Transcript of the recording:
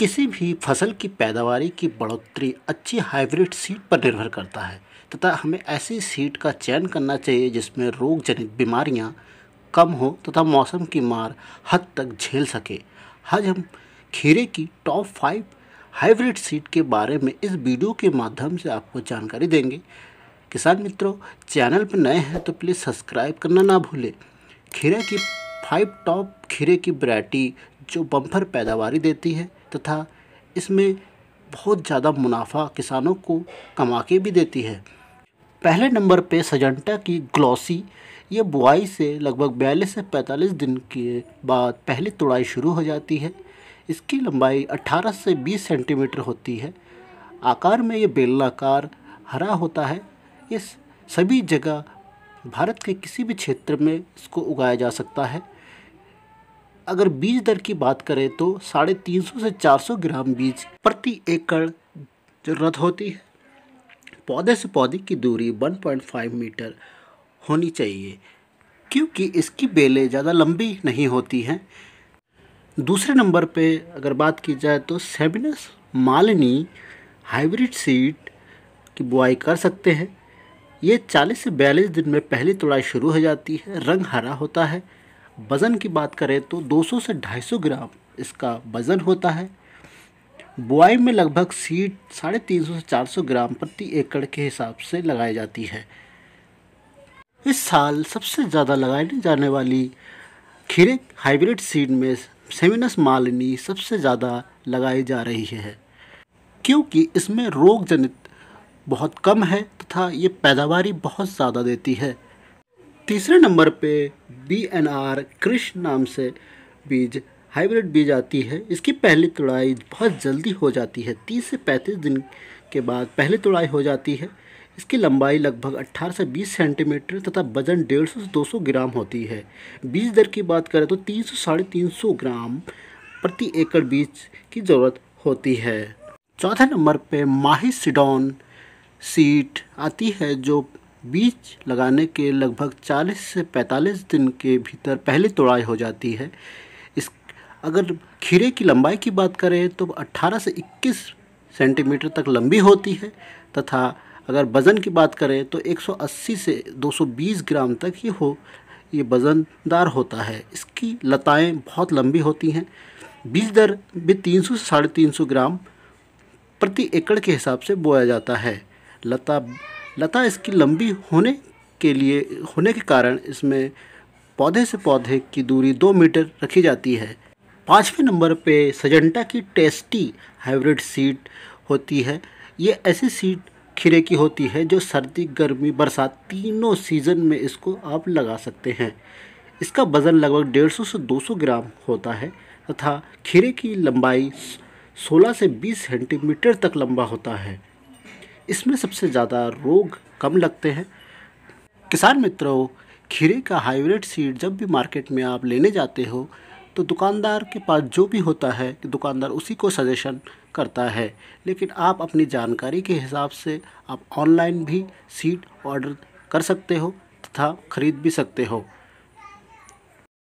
किसी भी फसल की पैदावार की बढ़ोतरी अच्छी हाइब्रिड सीड पर निर्भर करता है तथा हमें ऐसी सीड का चयन करना चाहिए जिसमें रोग जनित बीमारियां कम हो तथा मौसम की मार हद तक झेल सके आज हम खीरे की टॉप फाइव हाइब्रिड सीड के बारे में इस वीडियो के माध्यम से आपको जानकारी देंगे किसान मित्रों चैनल पर नए हैं तो प्लीज़ सब्सक्राइब करना ना भूलें खीरा की फाइव टॉप खीरे की वरायटी जो बम्फर पैदावार देती है तथा इसमें बहुत ज़्यादा मुनाफा किसानों को कमा के भी देती है पहले नंबर पे सजंटा की ग्लॉसी ये बुआई से लगभग बयालीस से 45 दिन के बाद पहली तुड़ाई शुरू हो जाती है इसकी लंबाई 18 से 20 सेंटीमीटर होती है आकार में ये बेलनाकार हरा होता है इस सभी जगह भारत के किसी भी क्षेत्र में इसको उगाया जा सकता है अगर बीज दर की बात करें तो साढ़े तीन सौ से चार सौ ग्राम बीज प्रति एकड़ ज़रूरत होती है पौधे से पौधे की दूरी 1.5 मीटर होनी चाहिए क्योंकि इसकी बेलें ज़्यादा लंबी नहीं होती हैं दूसरे नंबर पे अगर बात की जाए तो सेबिनस मालिनी हाइब्रिड सीड की बुआई कर सकते हैं ये 40 से बयालीस दिन में पहली तुड़ाई शुरू हो जाती है रंग हरा होता है वज़न की बात करें तो 200 से 250 ग्राम इसका वज़न होता है बुआई में लगभग सीड साढ़े तीन से 400 ग्राम प्रति एकड़ के हिसाब से लगाई जाती है इस साल सबसे ज़्यादा लगाई जाने वाली खीरे हाइब्रिड सीड में सेमिनस मालिनी सबसे ज़्यादा लगाई जा रही है क्योंकि इसमें रोग जनित बहुत कम है तथा ये पैदावारी बहुत ज़्यादा देती है तीसरे नंबर पे बी एन आर क्रिश नाम से बीज हाइब्रिड बीज आती है इसकी पहली तुड़ाई बहुत जल्दी हो जाती है तीस से पैंतीस दिन के बाद पहली तुड़ाई हो जाती है इसकी लंबाई लगभग 18 से 20 सेंटीमीटर तथा वजन 150 से 200 ग्राम होती है बीज दर की बात करें तो तीन सौ साढ़े तीन सौ ग्राम प्रति एकड़ बीज की ज़रूरत होती है चौथे नंबर पे माही सिडोन सीट आती है जो बीज लगाने के लगभग 40 से 45 दिन के भीतर पहले तोड़ाई हो जाती है इस अगर खीरे की लंबाई की बात करें तो 18 से 21 सेंटीमीटर तक लंबी होती है तथा अगर वज़न की बात करें तो 180 से 220 ग्राम तक ये हो ये वज़नदार होता है इसकी लताएं बहुत लंबी होती हैं बीज दर भी 300 से साढ़े तीन ग्राम प्रति एकड़ के हिसाब से बोया जाता है लता लता इसकी लंबी होने के लिए होने के कारण इसमें पौधे से पौधे की दूरी दो मीटर रखी जाती है पाँचवें नंबर पे सजंटा की टेस्टी हाइब्रिड सीड होती है ये ऐसी सीड खीरे की होती है जो सर्दी गर्मी बरसात तीनों सीज़न में इसको आप लगा सकते हैं इसका वज़न लगभग 150 से 200 ग्राम होता है तथा खीरे की लंबाई 16 से 20 सेंटीमीटर तक लंबा होता है इसमें सबसे ज़्यादा रोग कम लगते हैं किसान मित्रों खीरे का हाइब्रिड सीड जब भी मार्केट में आप लेने जाते हो तो दुकानदार के पास जो भी होता है कि दुकानदार उसी को सजेशन करता है लेकिन आप अपनी जानकारी के हिसाब से आप ऑनलाइन भी सीड ऑर्डर कर सकते हो तथा ख़रीद भी सकते हो